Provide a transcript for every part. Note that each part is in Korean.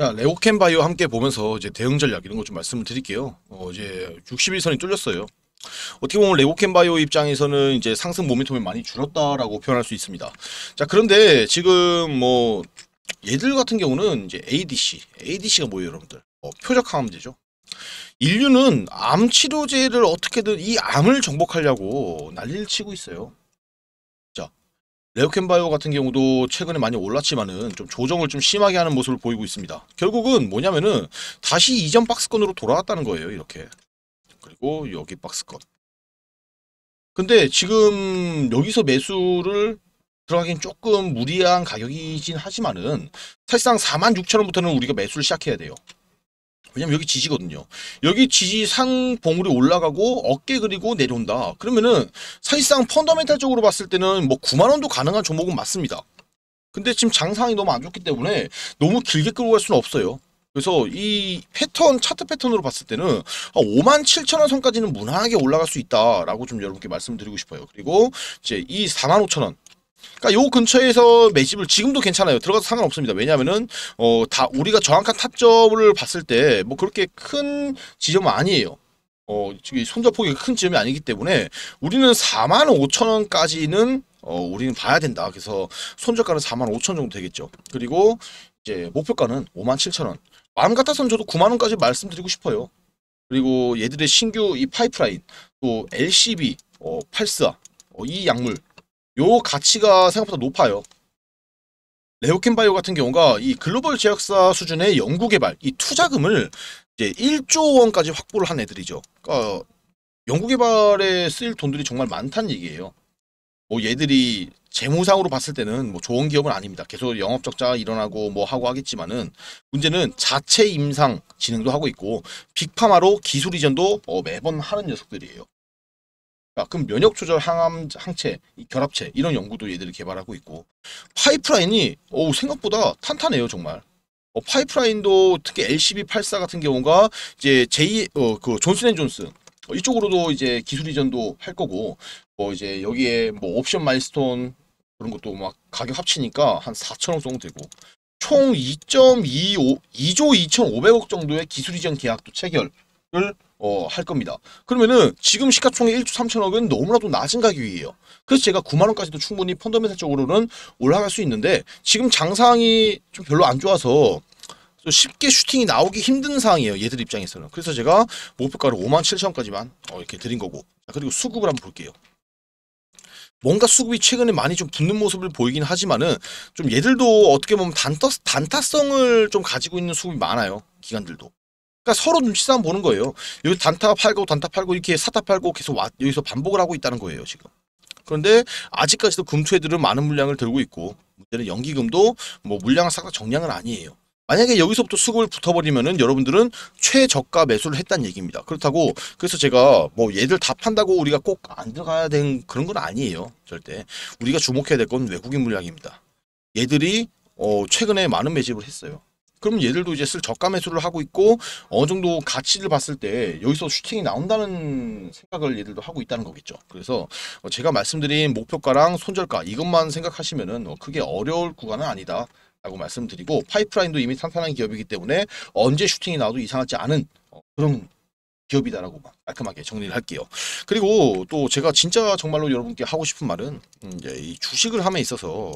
자, 레오캠 바이오 함께 보면서 이제 대응 전략 이런 것 좀 말씀을 드릴게요. 어, 이제 61선이 뚫렸어요. 어떻게 보면 레고캠 바이오 입장에서는 이제 상승 모멘텀이 많이 줄었다라고 표현할 수 있습니다. 자, 그런데 지금 뭐 얘들 같은 경우는 이제 ADC, ADC가 뭐예요, 여러분들? 어, 표적 항암제죠. 인류는 암 치료제를 어떻게든 이 암을 정복하려고 난리를 치고 있어요. 레오캔바이오 같은 경우도 최근에 많이 올랐지만은 좀 조정을 좀 심하게 하는 모습을 보이고 있습니다. 결국은 뭐냐면은 다시 이전 박스권으로 돌아왔다는 거예요. 이렇게. 그리고 여기 박스권. 근데 지금 여기서 매수를 들어가긴 조금 무리한 가격이긴 하지만은 사실상 4만 6천원부터는 우리가 매수를 시작해야 돼요. 왜냐면 여기 지지거든요. 여기 지지 상봉으로 올라가고 어깨 그리고 내려온다. 그러면은 사실상 펀더멘탈적으로 봤을 때는 뭐 9만 원도 가능한 종목은 맞습니다. 근데 지금 장상이 너무 안 좋기 때문에 너무 길게 끌고 갈 수는 없어요. 그래서 이 패턴 차트 패턴으로 봤을 때는 5만 아, 7천 원 선까지는 무난하게 올라갈 수 있다라고 좀 여러분께 말씀드리고 싶어요. 그리고 이제 이 4만 5천 원 그러니까 요 근처에서 매집을 지금도 괜찮아요. 들어가도 상관없습니다. 왜냐하면은 어 다 우리가 정확한 타점을 봤을 때 뭐 그렇게 큰 지점은 아니에요. 어 지금 손절폭이 큰 지점이 아니기 때문에 우리는 4만 5천 원까지는 어 우리는 봐야 된다. 그래서 손절가는 4만 5천 정도 되겠죠. 그리고 이제 목표가는 5만 7천 원. 마음 같아서는 저도 9만 원까지 말씀드리고 싶어요. 그리고 얘들의 신규 이 파이프라인 또 LCB 어, 84 어, 이 약물 요 가치가 생각보다 높아요. 레오킨바이오 같은 경우가 이 글로벌 제약사 수준의 연구개발, 이 투자금을 이제 1조 원까지 확보를 한 애들이죠. 그러니까 연구개발에 쓸 돈들이 정말 많다는 얘기예요. 뭐 얘들이 재무상으로 봤을 때는 뭐 좋은 기업은 아닙니다. 계속 영업적자 가 일어나고 뭐 하고 하겠지만은 문제는 자체 임상 진행도 하고 있고 빅파마로 기술 이전도 어 매번 하는 녀석들이에요. 아, 그럼 면역 조절 항암 항체, 결합체 이런 연구도 얘들이 개발하고 있고 파이프라인이 오 생각보다 탄탄해요 정말. 어, 파이프라인도 특히 LCB84 같은 경우가 이제 J 어그 존슨앤존슨 어, 이쪽으로도 이제 기술 이전도 할 거고 뭐 이제 여기에 뭐 옵션 마일스톤 그런 것도 막 가격 합치니까 한 4천억 정도 되고 총 2.25 2조 2,500억 정도의 기술 이전 계약도 체결을 어, 할 겁니다. 그러면은 지금 시가총액 1조 3천억은 너무나도 낮은 가격이에요. 그래서 제가 9만 원까지도 충분히 펀더멘탈적으로는 올라갈 수 있는데 지금 장상이 좀 별로 안 좋아서 쉽게 슈팅이 나오기 힘든 상황이에요. 얘들 입장에서는. 그래서 제가 목표가를 5만 7천까지만 원 어, 이렇게 드린 거고. 그리고 수급을 한번 볼게요. 뭔가 수급이 최근에 많이 좀 붙는 모습을 보이긴 하지만은 좀 얘들도 어떻게 보면 단타, 단타성을 좀 가지고 있는 수급이 많아요. 기관들도. 그러니까 서로 눈치싸 보는 거예요. 여기 단타 팔고 단타 팔고 이렇게 사타 팔고 계속 와, 여기서 반복을 하고 있다는 거예요 지금. 그런데 아직까지도 금투에들은 많은 물량을 들고 있고 문제는 연기금도 뭐 물량을 싹다 정량은 아니에요. 만약에 여기서부터 수급을 붙어버리면은 여러분들은 최저가 매수를 했다는 얘기입니다. 그렇다고 그래서 제가 뭐 얘들 다 판다고 우리가 꼭 안 들어가야 된 그런 건 아니에요. 절대 우리가 주목해야 될 건 외국인 물량입니다. 얘들이 어 최근에 많은 매집을 했어요. 그럼 얘들도 이제 쓸 저가 매수를 하고 있고 어느 정도 가치를 봤을 때 여기서 슈팅이 나온다는 생각을 얘들도 하고 있다는 거겠죠. 그래서 어, 제가 말씀드린 목표가랑 손절가 이것만 생각하시면은 어, 크게 어려울 구간은 아니다. 라고 말씀드리고 파이프라인도 이미 탄탄한 기업이기 때문에 언제 슈팅이 나와도 이상하지 않은 어, 그런 기업이다라고 깔끔하게 정리를 할게요. 그리고 또 제가 진짜 정말로 여러분께 하고 싶은 말은 음, 이제 이 주식을 함에 있어서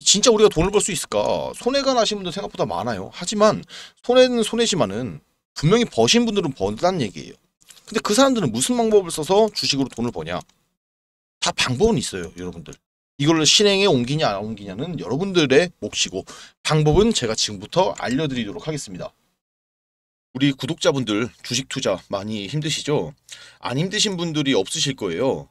진짜 우리가 돈을 벌 수 있을까? 손해가 나신 분들 생각보다 많아요. 하지만 손해는 손해지만은 분명히 버신 분들은 번다는 얘기예요. 근데 그 사람들은 무슨 방법을 써서 주식으로 돈을 버냐? 다 방법은 있어요, 여러분들. 이걸 실행에 옮기냐 안 옮기냐는 여러분들의 몫이고 방법은 제가 지금부터 알려드리도록 하겠습니다. 우리 구독자분들 주식 투자 많이 힘드시죠? 안 힘드신 분들이 없으실 거예요.